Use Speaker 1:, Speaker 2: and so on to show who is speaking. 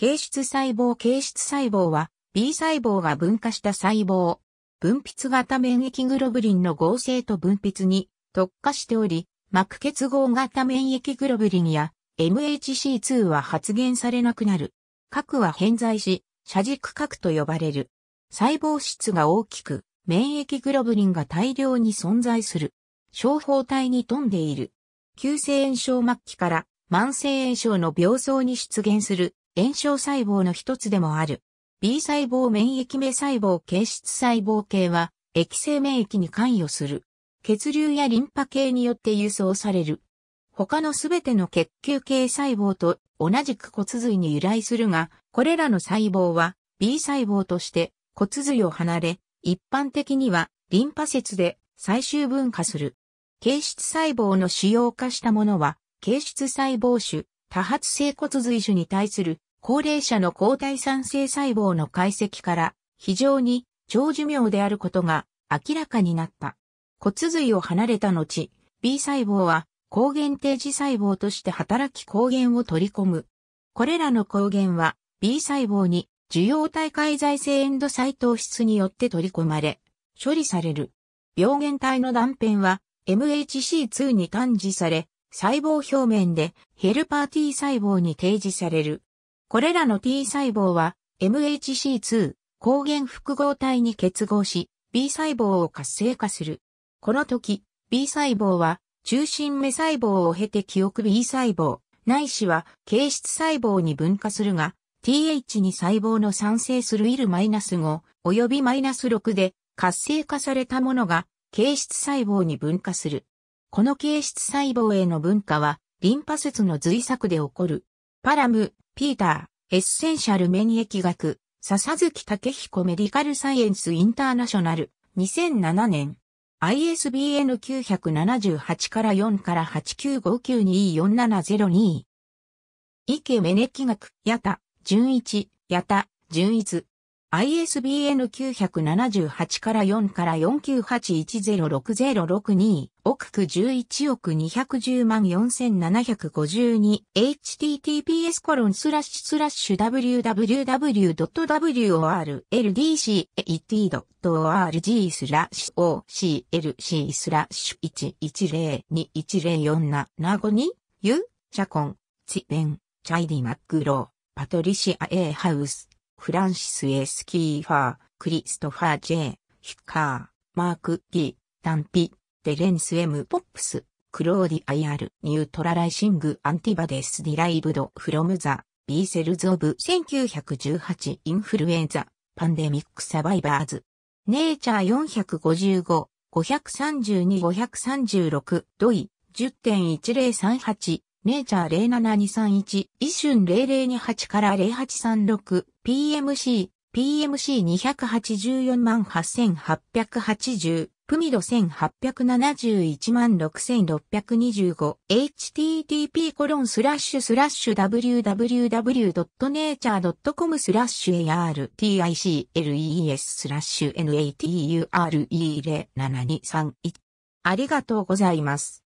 Speaker 1: 形質細胞形質細胞は B 細胞が分化した細胞。分泌型免疫グロブリンの合成と分泌に特化しており、膜結合型免疫グロブリンや MHC2 は発現されなくなる。核は偏在し、車軸核と呼ばれる。細胞質が大きく、免疫グロブリンが大量に存在する。小胞体に富んでいる。急性炎症末期から慢性炎症の病巣に出現する炎症細胞の一つでもある。B 細胞免疫目細胞形質細胞系は、液性免疫に関与する。血流やリンパ系によって輸送される。他のすべての血球系細胞と同じく骨髄に由来するが、これらの細胞は B 細胞として骨髄を離れ、一般的にはリンパ節で最終分化する。形質細胞の主要化したものは、形質細胞種、多発性骨髄種に対する高齢者の抗体産生細胞の解析から非常に長寿命であることが明らかになった。骨髄を離れた後、B 細胞は抗原定時細胞として働き抗原を取り込む。これらの抗原は B 細胞に受容体介在性エンドサイト質によって取り込まれ、処理される。病原体の断片は MHC2 に探知され、細胞表面でヘルパー T 細胞に提示される。これらの T 細胞は MHC2 抗原複合体に結合し B 細胞を活性化する。この時 B 細胞は中心目細胞を経て記憶 B 細胞、ないしは形質細胞に分化するが TH2 細胞の産生する IL-5 及び -6 で活性化されたものが形質細胞に分化する。この形質細胞への分化はリンパ節の髄作で起こる。パラム、ピーター、エッセンシャル免疫学、笹月武彦メディカルサイエンスインターナショナル、2007年。ISBN 978から4から895924702。池メネキ学、八田、純一、八田、純一、ISBN 978から4から498106062億区11億210万 4752https コロンスラッシュスラッシュ w w w w o r l d c a t o r g スラッシュ OCLC スラッシュ110210475ユーシャコン、チベン、チャイディマックロー、パトリシアエイ・ハウス。フランシス・エス・キーファー、クリストファー・ジェイ、ヒッカー、マーク・ギー、ダンピ、デレンス・エム・ポップス、クローディ・アイアル、ニュートラライシング・アンティバデス・ディライブド・フロム・ザ・ビーセルズ・オブ・1918インフルエンザ、パンデミック・サバイバーズ。ネイチャー455、532、536、ドイ、10.1038、ネイチャー07231、一瞬0028から 0836PMC、PMC284 万8880、プミド1871万6625、http コロンスラッシュスラッシュ www.nature.com スラッシュ articles スラッシュ nature07231。ありがとうございます。